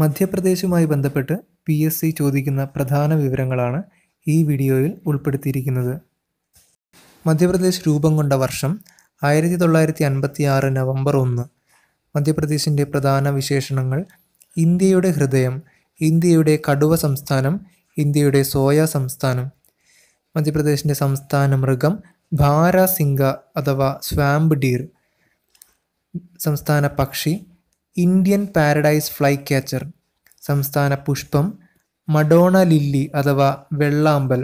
മധ്യപ്രദേശുമായി ബന്ധപ്പെട്ട് P S C ചോദിക്കുന്ന പ്രധാന വിവരങ്ങളാണ് ഈ വീഡിയോയിൽ ഉൾപ്പെടുത്തിയിരിക്കുന്നത് മധ്യപ്രദേശ് രൂപം കൊണ്ട വർഷം ആയിരത്തി തൊള്ളായിരത്തി അൻപത്തി ആറ് നവംബർ ഒന്ന് മധ്യപ്രദേശിൻ്റെ പ്രധാന വിശേഷണങ്ങൾ ഇന്ത്യയുടെ ഹൃദയം ഇന്ത്യയുടെ കടുവ സംസ്ഥാനം ഇന്ത്യയുടെ സോയ സംസ്ഥാനം മധ്യപ്രദേശിൻ്റെ സംസ്ഥാന മൃഗം ഭാരാസിംഗ അഥവാ സ്വാമ്പ് ഡീർ സംസ്ഥാന പക്ഷി ഇന്ത്യൻ പാരഡൈസ് ഫ്ലൈ ക്യാച്ചർ സംസ്ഥാന പുഷ്പം മഡോണ ലില്ലി അഥവാ വെള്ളാമ്പൽ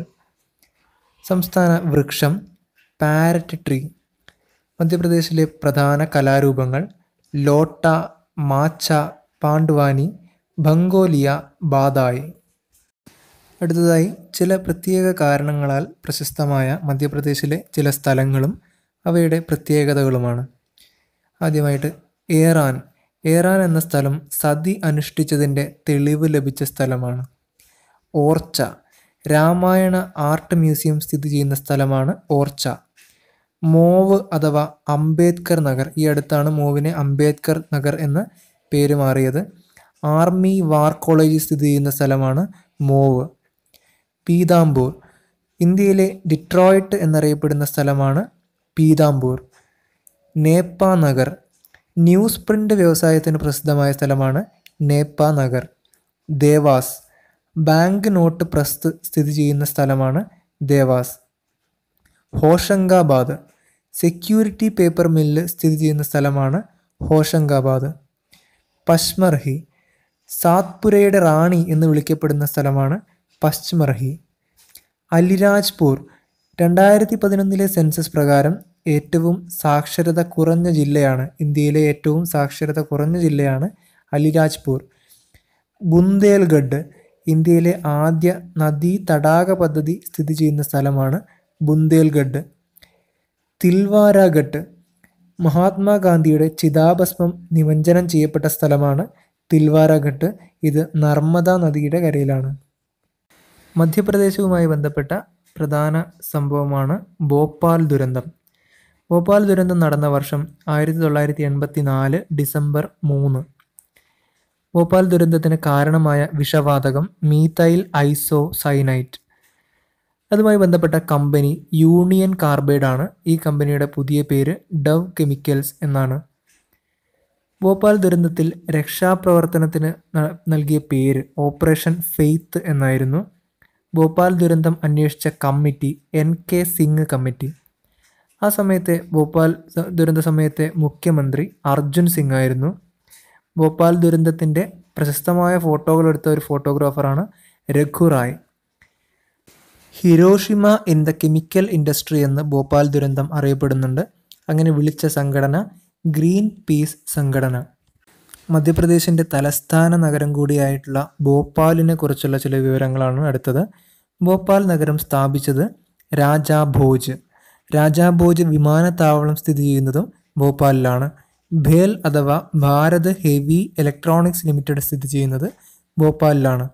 സംസ്ഥാന വൃക്ഷം പാരറ്റ് ട്രീ മധ്യപ്രദേശിലെ പ്രധാന കലാരൂപങ്ങൾ ലോട്ട മാച്ച പാണ്ഡുവാനി ബംഗോലിയ ബാദായി അടുത്തതായി ചില പ്രത്യേക കാരണങ്ങളാൽ പ്രശസ്തമായ മധ്യപ്രദേശിലെ ചില സ്ഥലങ്ങളും അവയുടെ പ്രത്യേകതകളുമാണ് ആദ്യമായിട്ട് ഏറാൻ ഏറാൻ എന്ന സ്ഥലം സതി അനുഷ്ഠിച്ചതിൻ്റെ തെളിവ് ലഭിച്ച സ്ഥലമാണ് ഓർച്ച രാമായണ ആർട്ട് മ്യൂസിയം സ്ഥിതി ചെയ്യുന്ന സ്ഥലമാണ് ഓർച്ച മോവ് അഥവാ അംബേദ്കർ നഗർ ഈ അടുത്താണ് മോവിനെ അംബേദ്കർ നഗർ എന്ന് പേര് മാറിയത് ആർമി വാർ കോളേജ് സ്ഥിതി ചെയ്യുന്ന സ്ഥലമാണ് മോവ് പീതാംബൂർ ഇന്ത്യയിലെ ഡിട്രോയിറ്റ് എന്നറിയപ്പെടുന്ന സ്ഥലമാണ് പീതാംബൂർ നേപ്പാ നഗർ ന്യൂസ് പ്രിൻ്റ് വ്യവസായത്തിന് പ്രസിദ്ധമായ സ്ഥലമാണ് Nepa Nagar Dewas bank note press സ്ഥിതി ചെയ്യുന്ന സ്ഥലമാണ് Dewas Hoshangabad security paper mill സ്ഥിതി ചെയ്യുന്ന സ്ഥലമാണ് ഹോഷങ്കാബാദ് പശ്മർഹി സാത്പുരയുടെ റാണി എന്ന് വിളിക്കപ്പെടുന്ന സ്ഥലമാണ് പശ്മർഹി അലിരാജ്പൂർ രണ്ടായിരത്തി പതിനൊന്നിലെ സെൻസസ് പ്രകാരം ഏറ്റവും സാക്ഷരത കുറഞ്ഞ ജില്ലയാണ് ഇന്ത്യയിലെ ഏറ്റവും സാക്ഷരത കുറഞ്ഞ ജില്ലയാണ് അലിരാജ്പൂർ ബുന്ദേൽഗഡ് ഇന്ത്യയിലെ ആദ്യ നദീ തടാക പദ്ധതി സ്ഥിതി ചെയ്യുന്ന സ്ഥലമാണ് ബുന്ദേൽഗഡ് തിൽവാരാഘട്ട് മഹാത്മാഗാന്ധിയുടെ ചിതാഭസ്മം നിമഞ്ജനം ചെയ്യപ്പെട്ട സ്ഥലമാണ് തിൽവാരാഘട്ട് ഇത് നർമ്മദ നദിയുടെ കരയിലാണ് മധ്യപ്രദേശവുമായി ബന്ധപ്പെട്ട പ്രധാന സംഭവമാണ് ഭോപ്പാൽ ദുരന്തം ഭോപ്പാൽ ദുരന്തം നടന്ന വർഷം ആയിരത്തി തൊള്ളായിരത്തി എൺപത്തി നാല് ഡിസംബർ മൂന്ന് ഭോപ്പാൽ ദുരന്തത്തിന് കാരണമായ വിഷവാതകം മീത്തൈൽ ഐസോ സൈനൈറ്റ് അതുമായി ബന്ധപ്പെട്ട കമ്പനി യൂണിയൻ കാർബൈഡാണ് ഈ കമ്പനിയുടെ പുതിയ പേര് ഡവ് കെമിക്കൽസ് എന്നാണ് ഭോപ്പാൽ ദുരന്തത്തിൽ രക്ഷാപ്രവർത്തനത്തിന് നൽകിയ പേര് ഓപ്പറേഷൻ ഫെയ്ത്ത് എന്നായിരുന്നു ഭോപ്പാൽ ദുരന്തം അന്വേഷിച്ച committee N K Singh committee ആ സമയത്തെ ഭോപ്പാൽ ദുരന്ത സമയത്തെ മുഖ്യമന്ത്രി അർജുൻ സിംഗ് ആയിരുന്നു ഭോപ്പാൽ ദുരന്തത്തിൻ്റെ പ്രശസ്തമായ ഫോട്ടോകളെടുത്ത ഒരു ഫോട്ടോഗ്രാഫറാണ് Raghu Rai Hiroshima in the chemical industry എന്ന് ഭോപ്പാൽ ദുരന്തം അറിയപ്പെടുന്നുണ്ട് അങ്ങനെ വിളിച്ച സംഘടന ഗ്രീൻ പീസ് സംഘടന മധ്യപ്രദേശിൻ്റെ തലസ്ഥാന നഗരം കൂടിയായിട്ടുള്ള ഭോപ്പാലിനെ കുറിച്ചുള്ള ചില വിവരങ്ങളാണ് അടുത്തത് ഭോപ്പാൽ നഗരം സ്ഥാപിച്ചത് രാജാ ഭോജ് രാജാഭോജ് വിമാനത്താവളം സ്ഥിതി ചെയ്യുന്നതും ഭോപ്പാലിലാണ് ഭേൽ അഥവാ ഭാരത് ഹെവി ഇലക്ട്രോണിക്സ് ലിമിറ്റഡ് സ്ഥിതി ചെയ്യുന്നത് ഭോപ്പാലിലാണ്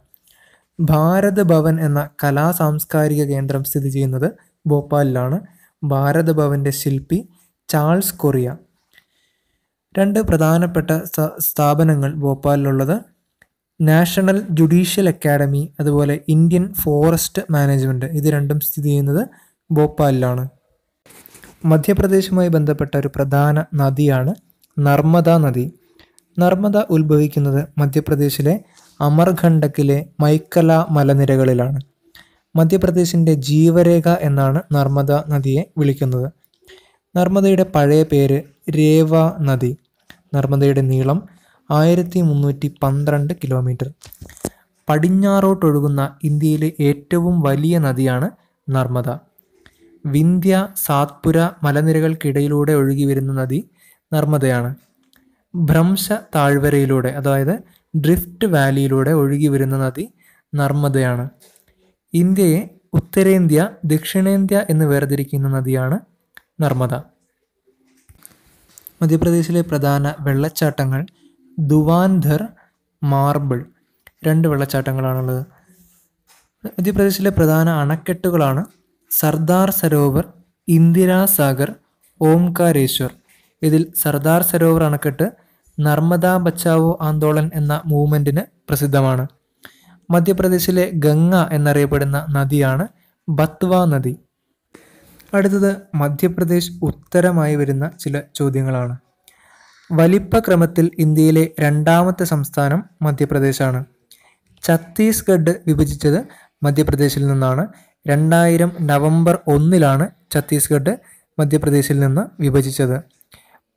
ഭാരത് ഭവൻ എന്ന കലാ സാംസ്കാരിക കേന്ദ്രം സ്ഥിതി ചെയ്യുന്നത് ഭോപ്പാലിലാണ് ഭാരത് ഭവൻ്റെ ശില്പി ചാൾസ് കൊറിയ രണ്ട് പ്രധാനപ്പെട്ട സ്ഥാപനങ്ങൾ ഭോപ്പാലിലുള്ളത് നാഷണൽ ജുഡീഷ്യൽ അക്കാഡമി അതുപോലെ ഇന്ത്യൻ ഫോറസ്റ്റ് മാനേജ്മെൻറ്റ് ഇത് രണ്ടും സ്ഥിതി ചെയ്യുന്നത് ഭോപ്പാലിലാണ് മധ്യപ്രദേശുമായി ബന്ധപ്പെട്ട ഒരു പ്രധാന നദിയാണ് നർമ്മദ നദി നർമ്മദ ഉത്ഭവിക്കുന്നത് മധ്യപ്രദേശിലെ അമർഖണ്ഡക്കിലെ മൈക്കല മലനിരകളിലാണ് മധ്യപ്രദേശിൻ്റെ ജീവരേഖ എന്നാണ് നർമ്മദ നദിയെ വിളിക്കുന്നത് നർമ്മദയുടെ പഴയ പേര് രേവ നദി നർമ്മദയുടെ നീളം ആയിരത്തി മുന്നൂറ്റി പന്ത്രണ്ട് കിലോമീറ്റർ പടിഞ്ഞാറോട്ടൊഴുകുന്ന ഇന്ത്യയിലെ ഏറ്റവും വലിയ നദിയാണ് നർമ്മദ വിന്ധ്യ സാത്പുര മലനിരകൾക്കിടയിലൂടെ ഒഴുകി വരുന്ന നദി നർമ്മദയാണ് ഭ്രംശ താഴ്വരയിലൂടെ അതായത് ഡ്രിഫ്റ്റ് വാലിയിലൂടെ ഒഴുകി വരുന്ന നദി നർമ്മദയാണ് ഇന്ത്യയെ ഉത്തരേന്ത്യ ദക്ഷിണേന്ത്യ എന്ന് വേർതിരിക്കുന്ന നദിയാണ് നർമ്മദ മധ്യപ്രദേശിലെ പ്രധാന വെള്ളച്ചാട്ടങ്ങൾ ദുവാൻധർ മാർബിൾ രണ്ട് വെള്ളച്ചാട്ടങ്ങളാണുള്ളത് മധ്യപ്രദേശിലെ പ്രധാന അണക്കെട്ടുകളാണ് സർദാർ സരോവർ ഇന്ദിരാ സാഗർ ഓംകാരേശ്വർ ഇതിൽ സർദാർ സരോവർ അണക്കെട്ട് നർമ്മദ ബച്ചാവോ ആന്തോളൻ എന്ന മൂവ്മെൻറ്റിന് പ്രസിദ്ധമാണ് മധ്യപ്രദേശിലെ ഗംഗ എന്നറിയപ്പെടുന്ന നദിയാണ് ബത്വ നദി അടുത്തത് മധ്യപ്രദേശ് ഉത്തരമായി വരുന്ന ചില ചോദ്യങ്ങളാണ് വലിപ്പക്രമത്തിൽ ഇന്ത്യയിലെ രണ്ടാമത്തെ സംസ്ഥാനം മധ്യപ്രദേശാണ് ഛത്തീസ്ഗഡ് വിഭജിച്ചത് മധ്യപ്രദേശിൽ നിന്നാണ് രണ്ടായിരം നവംബർ ഒന്നിലാണ് ഛത്തീസ്ഗഡ് മധ്യപ്രദേശിൽ നിന്ന് വിഭജിച്ചത്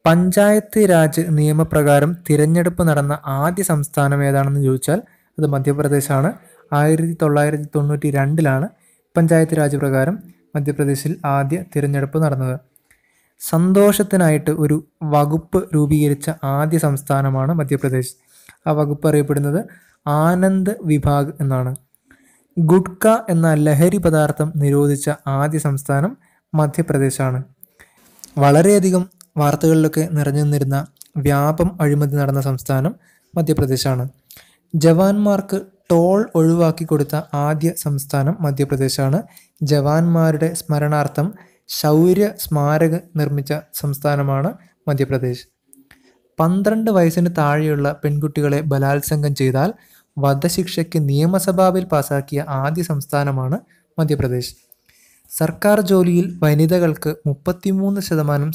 പഞ്ചായത്ത് രാജ് നിയമപ്രകാരം തിരഞ്ഞെടുപ്പ് നടന്ന ആദ്യ സംസ്ഥാനം ഏതാണെന്ന് ചോദിച്ചാൽ അത് മധ്യപ്രദേശാണ് ആയിരത്തി തൊള്ളായിരത്തി തൊണ്ണൂറ്റി രണ്ടിലാണ് പഞ്ചായത്ത് രാജ് പ്രകാരം മധ്യപ്രദേശിൽ ആദ്യ തിരഞ്ഞെടുപ്പ് നടന്നത് സന്തോഷത്തിനായിട്ട് ഒരു വകുപ്പ് രൂപീകരിച്ച ആദ്യ സംസ്ഥാനമാണ് മധ്യപ്രദേശ് ആ വകുപ്പ് അറിയപ്പെടുന്നത് ആനന്ദ് വിഭാഗ് എന്നാണ് ഗുഡ്ക എന്ന ലഹരി പദാർത്ഥം നിരോധിച്ച ആദ്യ സംസ്ഥാനം മധ്യപ്രദേശാണ് വളരെയധികം വാർത്തകളിലൊക്കെ നിറഞ്ഞു നിന്നിരുന്ന വ്യാപം അഴിമതി നടന്ന സംസ്ഥാനം മധ്യപ്രദേശാണ് ജവാന്മാർക്ക് ടോൾ ഒഴിവാക്കി കൊടുത്ത ആദ്യ സംസ്ഥാനം മധ്യപ്രദേശാണ് ജവാന്മാരുടെ സ്മരണാർത്ഥം ശൗര്യ സ്മാരക നിർമ്മിച്ച സംസ്ഥാനമാണ് മധ്യപ്രദേശ് പന്ത്രണ്ട് വയസ്സിന് താഴെയുള്ള പെൺകുട്ടികളെ ബലാത്സംഗം ചെയ്താൽ വധശിക്ഷയ്ക്ക് നിയമസഭാവിൽ പാസാക്കിയ ആദ്യ സംസ്ഥാനമാണ് മധ്യപ്രദേശ് സർക്കാർ ജോലിയിൽ വനിതകൾക്ക് മുപ്പത്തിമൂന്ന് ശതമാനം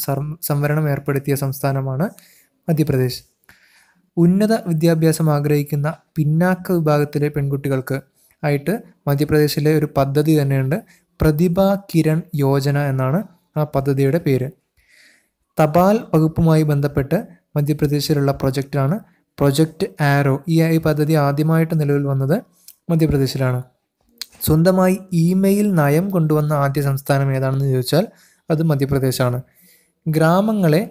സംവരണം ഏർപ്പെടുത്തിയ സംസ്ഥാനമാണ് മധ്യപ്രദേശ് ഉന്നത വിദ്യാഭ്യാസം ആഗ്രഹിക്കുന്ന പിന്നാക്ക വിഭാഗത്തിലെ പെൺകുട്ടികൾക്ക് ആയിട്ട് മധ്യപ്രദേശിലെ ഒരു പദ്ധതി തന്നെയുണ്ട് പ്രതിഭ കിരൺ യോജന എന്നാണ് ആ പദ്ധതിയുടെ പേര് തപാൽ വകുപ്പുമായി ബന്ധപ്പെട്ട് മധ്യപ്രദേശിലുള്ള പ്രൊജക്റ്റാണ് പ്രൊജക്റ്റ് ആരോ ഈ ഈ പദ്ധതി ആദ്യമായിട്ട് നിലവിൽ വന്നത് മധ്യപ്രദേശിലാണ് സ്വന്തമായി ഇമെയിൽ നയം കൊണ്ടുവന്ന ആദ്യ സംസ്ഥാനം ഏതാണെന്ന് ചോദിച്ചാൽ അത് മധ്യപ്രദേശാണ് ഗ്രാമങ്ങളെ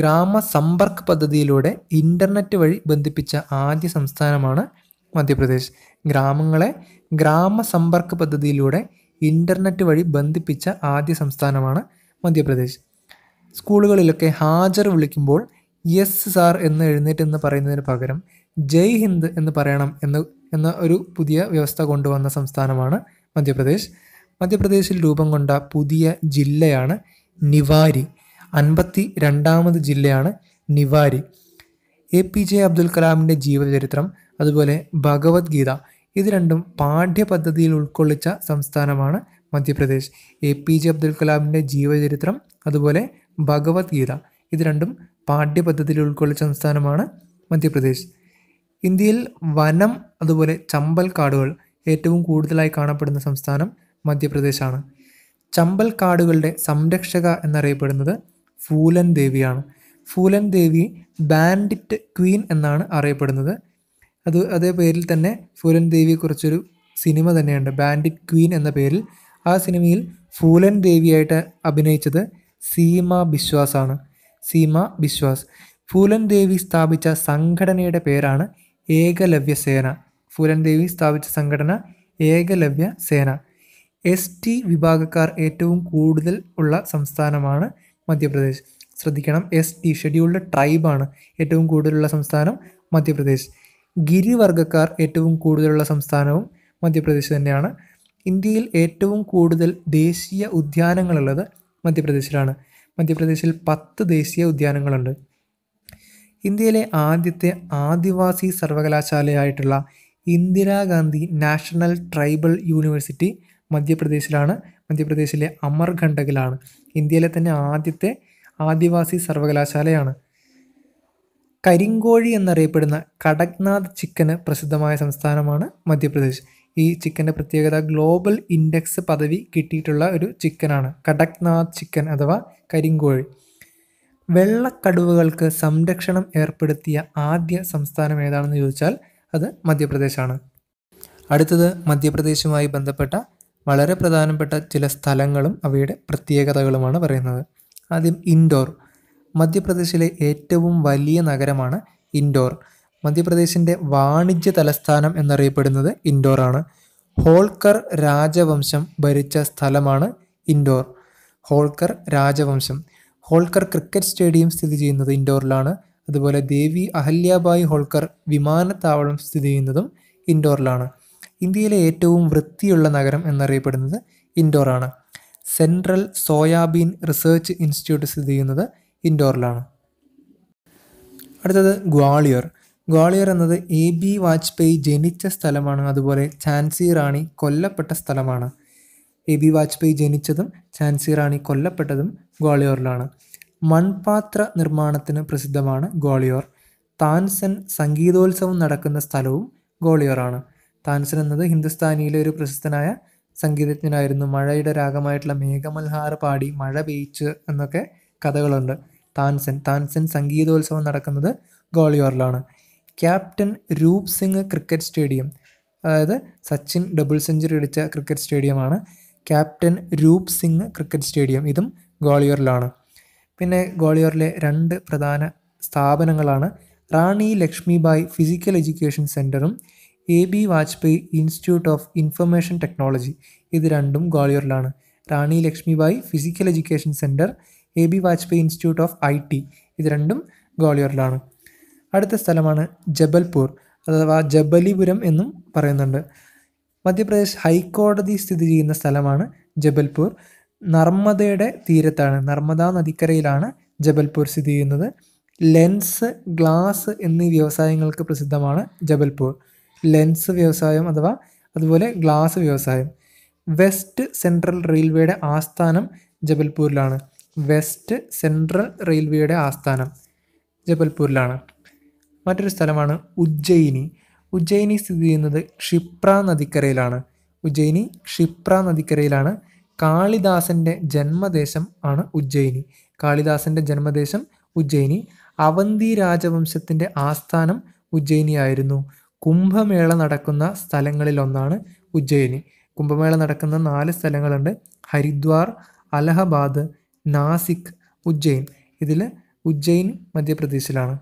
ഗ്രാമ പദ്ധതിയിലൂടെ ഇൻ്റർനെറ്റ് വഴി ബന്ധിപ്പിച്ച ആദ്യ സംസ്ഥാനമാണ് മധ്യപ്രദേശ് ഗ്രാമങ്ങളെ ഗ്രാമ പദ്ധതിയിലൂടെ ഇൻ്റർനെറ്റ് വഴി ബന്ധിപ്പിച്ച ആദ്യ സംസ്ഥാനമാണ് മധ്യപ്രദേശ് സ്കൂളുകളിലൊക്കെ ഹാജർ വിളിക്കുമ്പോൾ യെസ് സാർ എന്ന് എഴുന്നേറ്റ് എന്ന് പറയുന്നതിന് പകരം ജയ് ഹിന്ദ് എന്ന് പറയണം എന്ന് എന്ന ഒരു പുതിയ വ്യവസ്ഥ കൊണ്ടുവന്ന സംസ്ഥാനമാണ് മധ്യപ്രദേശ് മധ്യപ്രദേശിൽ രൂപം കൊണ്ട പുതിയ ജില്ലയാണ് നിവാരി അൻപത്തി രണ്ടാമത് ജില്ലയാണ് Niwari A P J Abdul കലാമിൻ്റെ ജീവചരിത്രം അതുപോലെ ഭഗവത്ഗീത ഇത് രണ്ടും പാഠ്യപദ്ധതിയിൽ ഉൾക്കൊള്ളിച്ച സംസ്ഥാനമാണ് Madhya Pradesh A P J Abdul കലാമിൻ്റെ ജീവചരിത്രം അതുപോലെ ഭഗവത്ഗീത ഇത് രണ്ടും പാഠ്യപദ്ധതിയിൽ ഉൾക്കൊള്ളിച്ച സംസ്ഥാനമാണ് മധ്യപ്രദേശ് ഇന്ത്യയിൽ വനം അതുപോലെ ചമ്പൽ കാടുകൾ ഏറ്റവും കൂടുതലായി കാണപ്പെടുന്ന സംസ്ഥാനം മധ്യപ്രദേശാണ് ചമ്പൽ കാടുകളുടെ സംരക്ഷക എന്നറിയപ്പെടുന്നത് ഫൂലൻ ദേവിയാണ് ഫൂലൻ ദേവി ബാൻഡിറ്റ് ക്വീൻ എന്നാണ് അറിയപ്പെടുന്നത് അത് അതേ പേരിൽ തന്നെ ഫൂലൻ ദേവിയെക്കുറിച്ചൊരു സിനിമ തന്നെയുണ്ട് ബാൻഡിറ്റ് ക്വീൻ എന്ന പേരിൽ ആ സിനിമയിൽ ഫൂലൻ ദേവിയായിട്ട് അഭിനയിച്ചത് സീമ ബിശ്വാസാണ് സീമ ബിശ്വാസ് ഫൂലൻ ദേവി സ്ഥാപിച്ച സംഘടനയുടെ പേരാണ് ഏകലവ്യ സേന ഫൂലൻ ദേവി സ്ഥാപിച്ച സംഘടന ഏകലവ്യ സേന എസ് ടി വിഭാഗക്കാർ ഏറ്റവും കൂടുതൽ ഉള്ള സംസ്ഥാനമാണ് മധ്യപ്രദേശ് ശ്രദ്ധിക്കണം എസ് ടി ഷെഡ്യൂൾഡ് ട്രൈബാണ് ഏറ്റവും കൂടുതലുള്ള സംസ്ഥാനം മധ്യപ്രദേശ് ഗിരിവർഗക്കാർ ഏറ്റവും കൂടുതലുള്ള സംസ്ഥാനവും മധ്യപ്രദേശ് തന്നെയാണ് ഇന്ത്യയിൽ ഏറ്റവും കൂടുതൽ ദേശീയ ഉദ്യാനങ്ങളുള്ളത് മധ്യപ്രദേശിലാണ് മധ്യപ്രദേശിൽ പത്ത് ദേശീയ ഉദ്യാനങ്ങളുണ്ട് ഇന്ത്യയിലെ ആദ്യത്തെ ആദിവാസി സർവകലാശാലയായിട്ടുള്ള ഇന്ദിരാഗാന്ധി നാഷണൽ ട്രൈബൽ യൂണിവേഴ്സിറ്റി മധ്യപ്രദേശിലാണ് മധ്യപ്രദേശിലെ അമർഖണ്ഡകിലാണ് ഇന്ത്യയിലെ തന്നെ ആദ്യത്തെ ആദിവാസി സർവകലാശാലയാണ് കരിങ്കോഴി എന്നറിയപ്പെടുന്ന കടക്നാഥ് ചിക്കന് പ്രസിദ്ധമായ സംസ്ഥാനമാണ് മധ്യപ്രദേശ് ഈ ചിക്കൻ്റെ പ്രത്യേകത ഗ്ലോബൽ ഇൻഡെക്സ് പദവി കിട്ടിയിട്ടുള്ള ഒരു ചിക്കനാണ് കടക്നാഥ് ചിക്കൻ അഥവാ കരിങ്കോഴി വെള്ളക്കടുവകൾക്ക് സംരക്ഷണം ഏർപ്പെടുത്തിയ ആദ്യ സംസ്ഥാനം ഏതാണെന്ന് ചോദിച്ചാൽ അത് മധ്യപ്രദേശാണ് അടുത്തത് മധ്യപ്രദേശുമായി ബന്ധപ്പെട്ട വളരെ പ്രധാനപ്പെട്ട ചില സ്ഥലങ്ങളും അവയുടെ പ്രത്യേകതകളുമാണ് പറയുന്നത് ആദ്യം ഇൻഡോർ മധ്യപ്രദേശിലെ ഏറ്റവും വലിയ നഗരമാണ് ഇൻഡോർ മധ്യപ്രദേശിൻ്റെ വാണിജ്യ തലസ്ഥാനം എന്നറിയപ്പെടുന്നത് ഇൻഡോറാണ് ഹോൾക്കർ രാജവംശം ഭരിച്ച സ്ഥലമാണ് ഇൻഡോർ ഹോൾക്കർ രാജവംശം ഹോൾക്കർ ക്രിക്കറ്റ് സ്റ്റേഡിയം സ്ഥിതി ചെയ്യുന്നത് ഇൻഡോറിലാണ് അതുപോലെ ദേവി അഹല്യാബായി ഹോൾക്കർ വിമാനത്താവളം സ്ഥിതി ചെയ്യുന്നതും ഇൻഡോറിലാണ് ഇന്ത്യയിലെ ഏറ്റവും വൃത്തിയുള്ള നഗരം എന്നറിയപ്പെടുന്നത് ഇൻഡോറാണ് സെൻട്രൽ സോയാബീൻ റിസർച്ച് ഇൻസ്റ്റിറ്റ്യൂട്ട് സ്ഥിതി ചെയ്യുന്നത് ഇൻഡോറിലാണ് അടുത്തത് ഗ്വാളിയർ ഗ്വാളിയർ എന്നത് എ ബി വാജ്പേയി ജനിച്ച സ്ഥലമാണ് അതുപോലെ ഝാൻസി റാണി കൊല്ലപ്പെട്ട സ്ഥലമാണ് എ ബി വാജ്പേയി ജനിച്ചതും ഝാൻസി റാണി കൊല്ലപ്പെട്ടതും ഗ്വാളിയോറിലാണ് മൺപാത്ര നിർമ്മാണത്തിന് പ്രസിദ്ധമാണ് ഗ്വാളിയോർ താൻസൻ സംഗീതോത്സവം നടക്കുന്ന സ്ഥലവും ഗ്വാളിയോറാണ് താൻസൻ എന്നത് ഹിന്ദുസ്ഥാനിയിലെ ഒരു പ്രസിദ്ധനായ സംഗീതജ്ഞനായിരുന്നു മഴയുടെ രാഗമായിട്ടുള്ള മേഘമൽഹാർ പാടി മഴ പെയ്ച്ച് എന്നൊക്കെ കഥകളുണ്ട് താൻസൻ താൻസൻ സംഗീതോത്സവം നടക്കുന്നത് ഗ്വാളിയോറിലാണ് captain Roop Singh cricket stadium അതായത് സച്ചിൻ ഡബിൾ സെഞ്ചുറി അടിച്ച ക്രിക്കറ്റ് സ്റ്റേഡിയമാണ് captain Roop Singh cricket stadium ഇതും ഗ്വാളിയോറിലാണ് പിന്നെ ഗ്വാളിയോറിലെ രണ്ട് പ്രധാന സ്ഥാപനങ്ങളാണ് റാണി ലക്ഷ്മിബായ് ഫിസിക്കൽ എഡ്യൂക്കേഷൻ സെൻറ്ററും A B Vajpayee institute of information technology ഇത് രണ്ടും ഗ്വാളിയോറിലാണ് Rani Lakshmibai physical education centre A B Vajpayee institute of I T ഇത് രണ്ടും ഗ്വാളിയോറിലാണ് അടുത്ത സ്ഥലമാണ് ജബൽപൂർ അഥവാ ജബലിപുരം എന്നും പറയുന്നുണ്ട് മധ്യപ്രദേശ് ഹൈക്കോടതി സ്ഥിതി ചെയ്യുന്ന സ്ഥലമാണ് ജബൽപൂർ നർമ്മദയുടെ തീരത്താണ് നർമ്മദ നദിക്കരയിലാണ് ജബൽപൂർ സ്ഥിതി ചെയ്യുന്നത് ലെൻസ് ഗ്ലാസ് എന്നീ വ്യവസായങ്ങൾക്ക് പ്രസിദ്ധമാണ് ജബൽപൂർ ലെൻസ് വ്യവസായം അഥവാ അതുപോലെ ഗ്ലാസ് വ്യവസായം വെസ്റ്റ് സെൻട്രൽ റെയിൽവേയുടെ ആസ്ഥാനം ജബൽപൂരിലാണ് വെസ്റ്റ് സെൻട്രൽ റെയിൽവേയുടെ ആസ്ഥാനം ജബൽപൂരിലാണ് മറ്റൊരു സ്ഥലമാണ് ഉജ്ജയിനി ഉജ്ജയിനി സ്ഥിതി ചെയ്യുന്നത് ക്ഷിപ്ര നദിക്കരയിലാണ് ഉജ്ജയിനി ക്ഷിപ്ര നദിക്കരയിലാണ് കാളിദാസൻ്റെ ജന്മദേശം ആണ് ഉജ്ജയിനി കാളിദാസൻ്റെ ജന്മദേശം ഉജ്ജയിനി അവന്തി രാജവംശത്തിൻ്റെ ആസ്ഥാനം ഉജ്ജയിനിയായിരുന്നു കുംഭമേള നടക്കുന്ന സ്ഥലങ്ങളിലൊന്നാണ് ഉജ്ജയിനി കുംഭമേള നടക്കുന്ന നാല് സ്ഥലങ്ങളുണ്ട് ഹരിദ്വാർ അലഹബാദ് നാസിക് ഉജ്ജയിൻ ഇതിൽ ഉജ്ജയിൻ മധ്യപ്രദേശിലാണ്